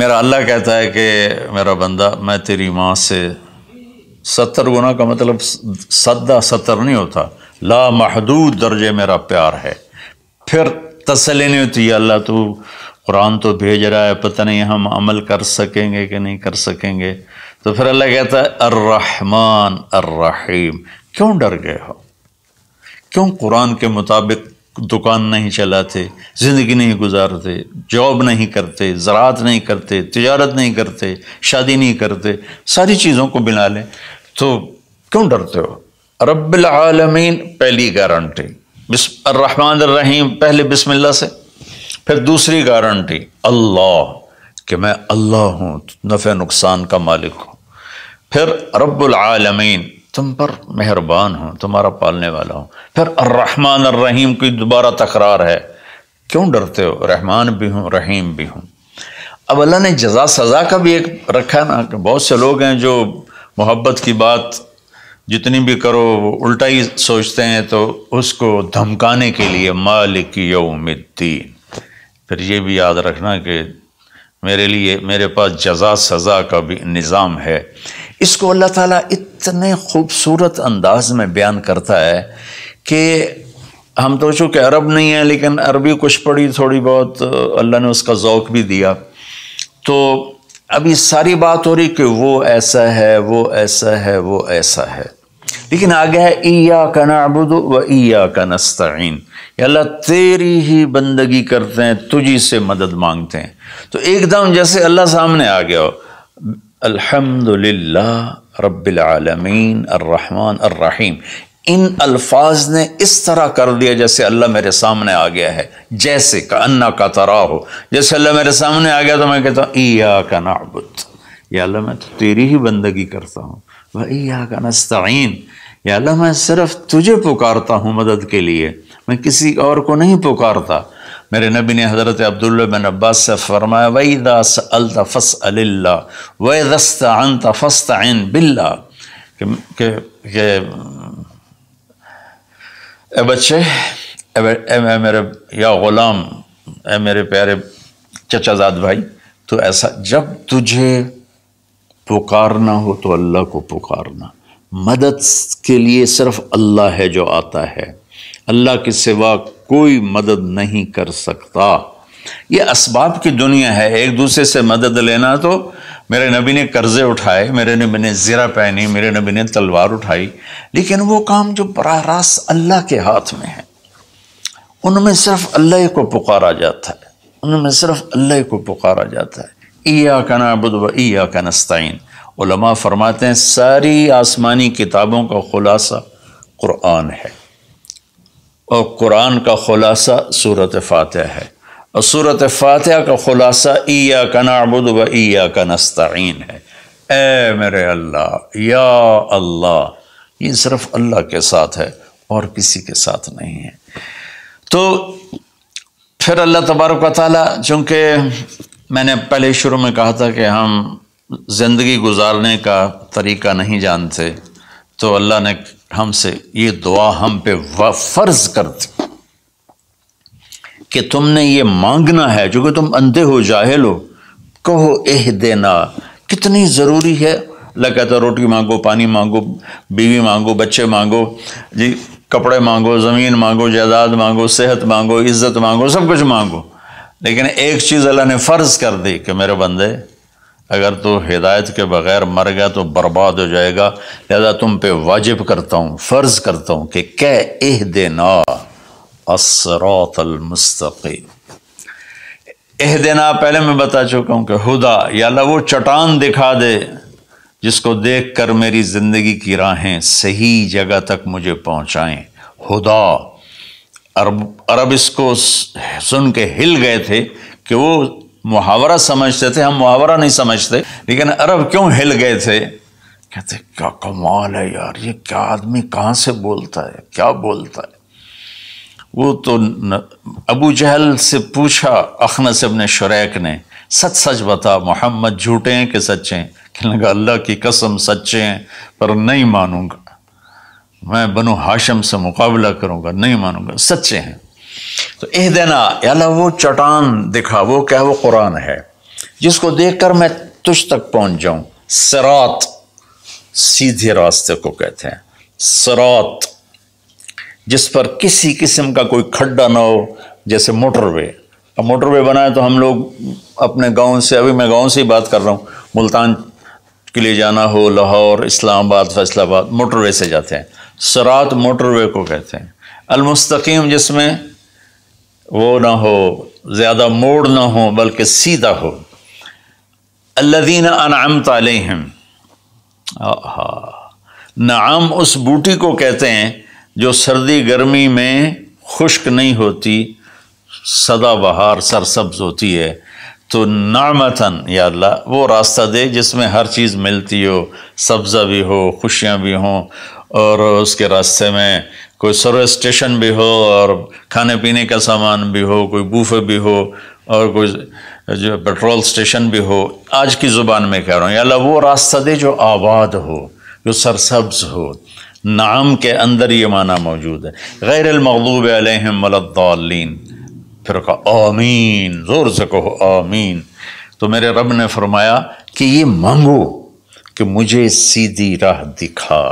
मेरा अल्लाह कहता है कि मेरा बंदा मैं तेरी माँ से सत्तर गुना का मतलब सदा सत्तर नहीं होता ला महदूद दर्जे मेरा प्यार है फिर तसली नहीं होती अल्लाह तो कुरान तो भेज रहा है पता नहीं हम अमल कर सकेंगे कि नहीं कर सकेंगे तो फिर अल्लाह कहता है अर्रहमान अर्रहीम क्यों डर गए हो क्यों कुरान के मुताबिक दुकान नहीं चलाते ज़िंदगी नहीं गुजारते जॉब नहीं करते ज़रात नहीं करते तजारत नहीं करते शादी नहीं करते सारी चीज़ों को बिना लें तो क्यों डरते हो रबालमीन पहली गारंटी रहीम पहले बिस्मिल्लाह से फिर दूसरी गारंटी अल्लाह कि मैं अल्लाह हूँ तो नफ़े नुकसान का मालिक हूँ फिर रबालमीन तुम पर मेहरबान हूँ तुम्हारा पालने वाला हूँ फिर रहमान रहीम की दोबारा तकरार है क्यों डरते हो रहमान भी हूँ रहीम भी हूँ अब अल्लाह ने जजा सज़ा का भी एक रखा ना कि बहुत से लोग हैं जो मोहब्बत की बात जितनी भी करो वो उल्टा ही सोचते हैं तो उसको धमकाने के लिए मालिक यौमिद्दीन फिर ये भी याद रखना कि मेरे लिए मेरे पास जजा सज़ा का भी निज़ाम है इसको अल्लाह ताला इतने खूबसूरत अंदाज में बयान करता है कि हम तो चूँकि अरब नहीं हैं लेकिन अरबी कुछ पढ़ी थोड़ी बहुत अल्लाह ने उसका जौक भी दिया तो अभी सारी बात हो रही कि वो ऐसा है वो ऐसा है वो ऐसा है लेकिन आगे है ईया का नाबुद व ईया का नस्तीन अल्लाह तेरी ही बंदगी करते हैं तुझी से मदद मांगते हैं तो एकदम जैसे अल्लाह सामने आ गया हो رب العالمين الرحمن الرحيم इन अल्फाज ने इस तरह कर दिया जैसे अल्लाह मेरे सामने आ गया है जैसे का अन्ना का तरा हो जैसे अल्लाह मेरे सामने आ गया तो मैं कहता हूँ ईया का नाबुद या अल्लाह मैं तो तेरी ही बंदगी करता हूँ वह ईया का नस्तीन या अल्लाह मैं सिर्फ तुझे पुकारता हूँ मदद के लिए मैं किसी और को नहीं पुकारता मेरे नबी ने हज़रत अब्दुल्ल बिन अब्बास से फरमाया वही दास अलतफ़स अल्ला व दस्त अन तफ़स्त आन बिल्ला के, के ए बच्चे ए, ए मेरे या ग़ुलाम ए मेरे प्यारे चचाजाद भाई तो ऐसा जब तुझे पुकारना हो तो अल्लाह को पुकारना मदद के लिए सिर्फ अल्लाह है जो आता है अल्लाह के सिवा कोई मदद नहीं कर सकता ये इसबाब की दुनिया है एक दूसरे से मदद लेना तो मेरे नबी ने कर्ज़े उठाए मेरे नबी ने ज़रा पहनी मेरे नबी ने तलवार उठाई लेकिन वो काम जो बरह रास्त अल्लाह के हाथ में है उनमें सिर्फ अल्लाह को पुकारा जाता है उनमें सिर्फ अल्लाह को पुकारा जाता है ईया का नाबुद व ईया का नस्ताइन फरमाते हैं सारी आसमानी किताबों का ख़ुलासा क़ुरान है और कुरान का ख़ुलासा सूरत फ़ातह है और सूरत फ़ातह का ख़ुलासा ईया का नाबुद व ईया का नस्तीन है ए मेरे अल्लाह या अल्लाह ये सिर्फ अल्लाह के साथ है और किसी के साथ नहीं है तो फिर अल्लाह तबारक ताली चूँकि मैंने पहले शुरू में कहा था कि हम ज़िंदगी गुजारने का तरीका नहीं जानते तो अल्लाह ने हमसे ये दुआ हम पे फर्ज कर दी कि तुमने ये मांगना है जो कि तुम अंधे हो जाहिल हो कहो एह देना कितनी ज़रूरी है लगातार रोटी मांगो पानी मांगो बीवी मांगो बच्चे मांगो जी कपड़े मांगो ज़मीन मांगो जायदाद मांगो सेहत मांगो इज़्ज़त मांगो सब कुछ मांगो लेकिन एक चीज़ अल्लाह ने फ़र्ज़ कर दी कि मेरे बंदे अगर तो हिदायत के बग़ैर मर गया तो बर्बाद हो जाएगा लिहाजा तुम पे वाजिब करता हूँ फ़र्ज़ करता हूँ कि कह एह देना असरातलमस्तकीम एह देना पहले मैं बता चुका हूँ कि हुदा या अल्लाह वो चटान दिखा दे जिसको देख कर मेरी ज़िंदगी की राहें सही जगह तक मुझे पहुँचाएँ हुदा अरब अरब इसको सुन के हिल गए थे कि वो मुहावरा समझते थे हम मुहावरा नहीं समझते लेकिन अरब क्यों हिल गए थे कहते क्या कमाल है यार ये क्या आदमी कहाँ से बोलता है क्या बोलता है वो तो न, अबू जहल से पूछा से अपने शुरैक ने सच सच बता मोहम्मद झूठे हैं कि सच्चे हैं कहने लगा अल्लाह की कसम सच्चे हैं पर नहीं मानूंगा मैं बनो हाशम से मुकाबला करूंगा नहीं मानूंगा सच्चे हैं तो एह देना अला वो चटान दिखा वो क्या वो कुरान है जिसको देख कर मैं तुझ तक पहुंच जाऊं सरात सीधे रास्ते को कहते हैं सरात जिस पर किसी किस्म का कोई खड्डा ना हो जैसे मोटरवे अब मोटरवे बनाए तो हम लोग अपने गांव से अभी मैं गांव से ही बात कर रहा हूँ मुल्तान के लिए जाना हो लाहौर इस्लामाबाद फैसलाबाद मोटरवे से जाते हैं सरात मोटरवे को कहते हैं अलमुस्तकीम जिसमें वो ना हो ज़्यादा मोड़ ना हो बल्कि सीधा हो अल्लादीन अनाम ताले हैं नाम उस बूटी को कहते हैं जो सर्दी गर्मी में खुश्क नहीं होती सदा बहार सरसब्ज होती है तो नामतन या वो रास्ता दे जिसमें हर चीज़ मिलती हो सब्ज़ा भी हो खुशियाँ भी हों और उसके रास्ते में कोई सर्वे स्टेशन भी हो और खाने पीने का सामान भी हो कोई बूफे भी हो और कोई जो पेट्रोल स्टेशन भी हो आज की ज़ुबान में कह रहा हूँ अल्लाह वो रास्ता दे जो आबाद हो जो सरसब्ज हो नाम के अंदर ये माना मौजूद है गैर अलमूब अलहमद्दालीन फिर कहा आमीन ज़ोर से कहो आमीन तो मेरे रब ने फरमाया कि ये मांगो कि मुझे सीधी राह दिखा